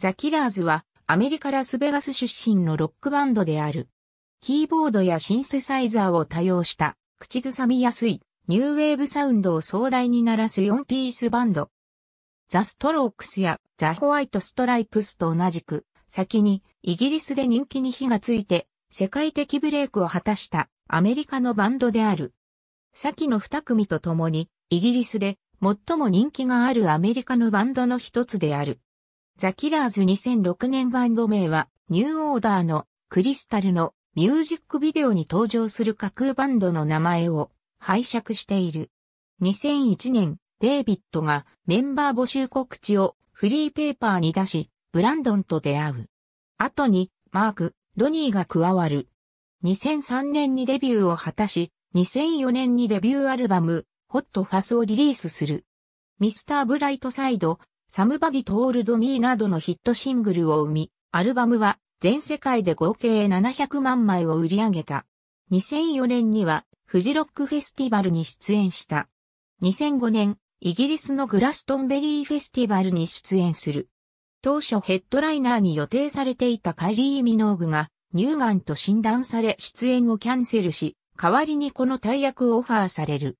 ザ・キラーズはアメリカ・ラスベガス出身のロックバンドである。キーボードやシンセサイザーを多用した口ずさみやすいニューウェーブサウンドを壮大に鳴らす4ピースバンド。ザ・ストロークスやザ・ホワイト・ストライプスと同じく先にイギリスで人気に火がついて世界的ブレイクを果たしたアメリカのバンドである。先の2組と共にイギリスで最も人気があるアメリカのバンドの一つである。ザ・キラーズ2006年バンド名は、ニューオーダーのクリスタルのミュージックビデオに登場する架空バンドの名前を拝借している。2001年、デイビッドがメンバー募集告知をフリーペーパーに出し、ブランドンと出会う。後に、マーク、ロニーが加わる。2003年にデビューを果たし、2004年にデビューアルバム、ホットファスをリリースする。ミスターブライトサイド、サムバディ・トールド・ミーなどのヒットシングルを生み、アルバムは全世界で合計700万枚を売り上げた。2004年にはフジロックフェスティバルに出演した。2005年、イギリスのグラストンベリーフェスティバルに出演する。当初ヘッドライナーに予定されていたカイリー・ミノーグが乳がんと診断され出演をキャンセルし、代わりにこの大役をオファーされる。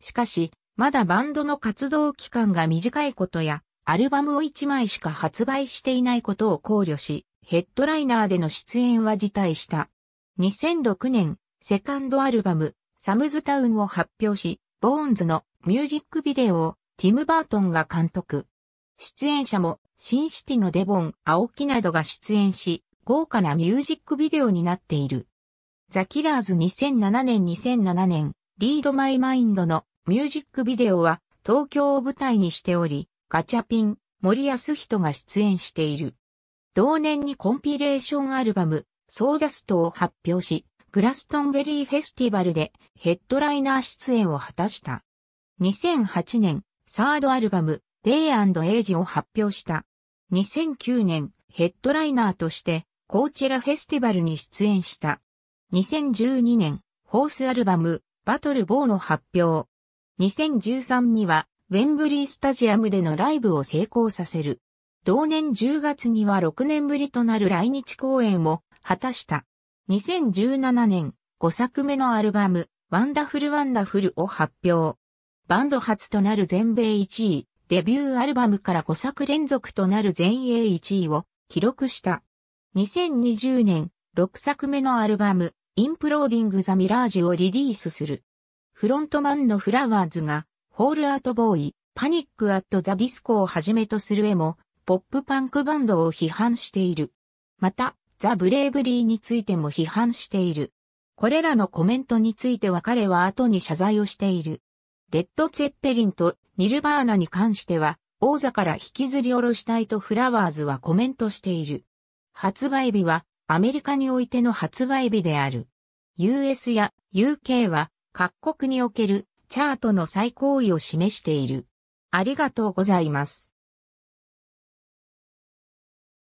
しかし、まだバンドの活動期間が短いことや、アルバムを1枚しか発売していないことを考慮し、ヘッドライナーでの出演は辞退した。2006年、セカンドアルバム、サムズタウンを発表し、ボーンズのミュージックビデオをティム・バートンが監督。出演者もシンシティのデボン、青木などが出演し、豪華なミュージックビデオになっている。ザ・キラーズ2007年2007年、リード・マイ・マインドのミュージックビデオは東京を舞台にしており、ガチャピン、森安人が出演している。同年にコンピレーションアルバム、ソーダストを発表し、グラストンベリーフェスティバルでヘッドライナー出演を果たした。2008年、サードアルバム、デイエイジを発表した。2009年、ヘッドライナーとして、コーチェラフェスティバルに出演した。2012年、フォースアルバム、バトルボーの発表。2013には、ウェンブリースタジアムでのライブを成功させる。同年10月には6年ぶりとなる来日公演を果たした。2017年5作目のアルバム、ワンダフルワンダフルを発表。バンド初となる全米1位、デビューアルバムから5作連続となる全英1位を記録した。2020年6作目のアルバム、インプローディング・ザ・ミラージュをリリースする。フロントマンのフラワーズがホールアートボーイ、パニックアットザディスコをはじめとする絵も、ポップパンクバンドを批判している。また、ザ・ブレイブリーについても批判している。これらのコメントについては彼は後に謝罪をしている。レッド・ツェッペリンとニルバーナに関しては、王座から引きずり下ろしたいとフラワーズはコメントしている。発売日はアメリカにおいての発売日である。US や UK は各国におけるチャートの最高位を示している。ありがとうございます。